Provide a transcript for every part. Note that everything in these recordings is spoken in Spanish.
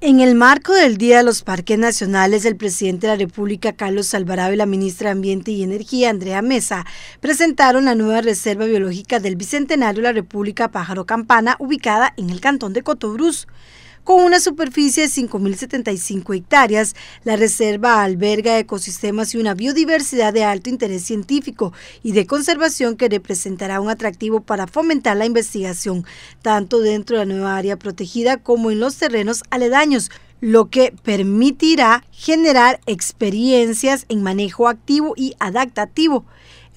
En el marco del Día de los Parques Nacionales, el presidente de la República, Carlos Alvarado, y la ministra de Ambiente y Energía, Andrea Mesa, presentaron la nueva Reserva Biológica del Bicentenario la República Pájaro Campana, ubicada en el cantón de Cotobruz. Con una superficie de 5.075 hectáreas, la reserva alberga ecosistemas y una biodiversidad de alto interés científico y de conservación que representará un atractivo para fomentar la investigación, tanto dentro de la nueva área protegida como en los terrenos aledaños lo que permitirá generar experiencias en manejo activo y adaptativo.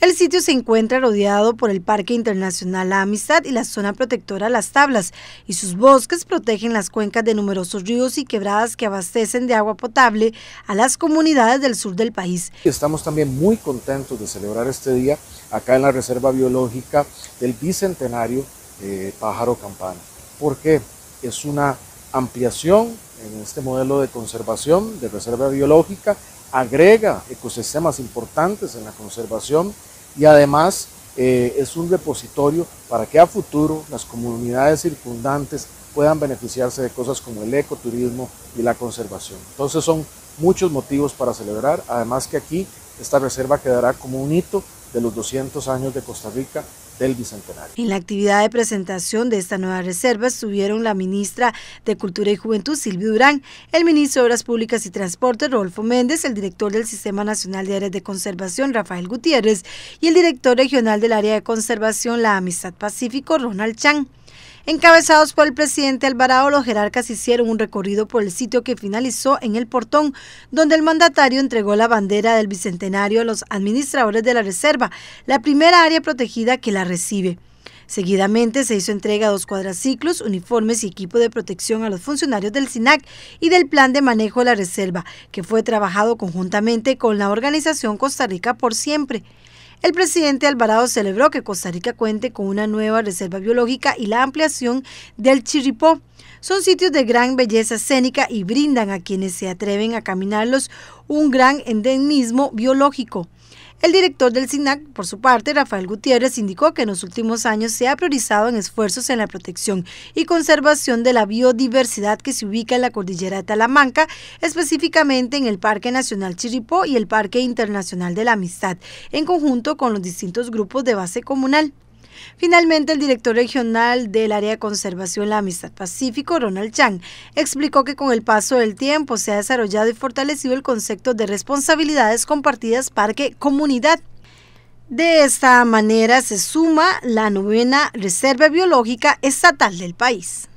El sitio se encuentra rodeado por el Parque Internacional La Amistad y la zona protectora Las Tablas, y sus bosques protegen las cuencas de numerosos ríos y quebradas que abastecen de agua potable a las comunidades del sur del país. Estamos también muy contentos de celebrar este día acá en la Reserva Biológica del Bicentenario eh, Pájaro Campana. porque Es una ampliación en este modelo de conservación, de reserva biológica, agrega ecosistemas importantes en la conservación y además eh, es un repositorio para que a futuro las comunidades circundantes puedan beneficiarse de cosas como el ecoturismo y la conservación. Entonces son muchos motivos para celebrar, además que aquí esta reserva quedará como un hito de los 200 años de Costa Rica en la actividad de presentación de esta nueva reserva estuvieron la ministra de Cultura y Juventud, Silvia Durán, el ministro de Obras Públicas y Transporte, Rodolfo Méndez, el director del Sistema Nacional de Áreas de Conservación, Rafael Gutiérrez, y el director regional del Área de Conservación, la Amistad Pacífico, Ronald Chang. Encabezados por el presidente Alvarado, los jerarcas hicieron un recorrido por el sitio que finalizó en el portón, donde el mandatario entregó la bandera del Bicentenario a los administradores de la Reserva, la primera área protegida que la recibe. Seguidamente se hizo entrega de dos cuadraciclos, uniformes y equipo de protección a los funcionarios del SINAC y del Plan de Manejo de la Reserva, que fue trabajado conjuntamente con la organización Costa Rica por siempre. El presidente Alvarado celebró que Costa Rica cuente con una nueva reserva biológica y la ampliación del Chiripó. Son sitios de gran belleza escénica y brindan a quienes se atreven a caminarlos un gran endemismo biológico. El director del SINAC, por su parte, Rafael Gutiérrez, indicó que en los últimos años se ha priorizado en esfuerzos en la protección y conservación de la biodiversidad que se ubica en la cordillera de Talamanca, específicamente en el Parque Nacional Chiripó y el Parque Internacional de la Amistad, en conjunto con los distintos grupos de base comunal. Finalmente, el director regional del Área de Conservación La Amistad Pacífico, Ronald Chang, explicó que con el paso del tiempo se ha desarrollado y fortalecido el concepto de responsabilidades compartidas parque-comunidad. De esta manera se suma la novena Reserva Biológica Estatal del país.